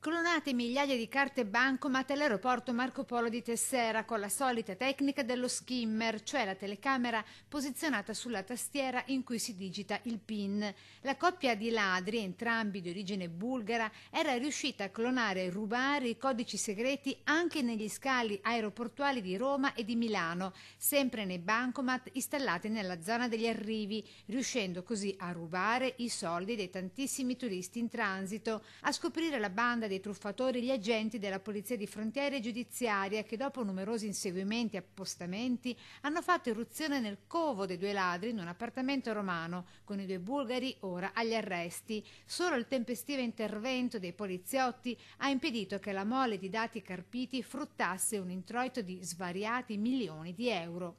Clonate migliaia di carte bancomat all'aeroporto Marco Polo di Tessera con la solita tecnica dello skimmer, cioè la telecamera posizionata sulla tastiera in cui si digita il PIN. La coppia di ladri, entrambi di origine bulgara, era riuscita a clonare e rubare i codici segreti anche negli scali aeroportuali di Roma e di Milano, sempre nei bancomat installati nella zona degli arrivi, riuscendo così a rubare i soldi dei tantissimi turisti in transito, a scoprire la banda dei truffatori gli agenti della Polizia di Frontiera e Giudiziaria che dopo numerosi inseguimenti e appostamenti hanno fatto irruzione nel covo dei due ladri in un appartamento romano, con i due bulgari ora agli arresti. Solo il tempestivo intervento dei poliziotti ha impedito che la mole di dati carpiti fruttasse un introito di svariati milioni di euro.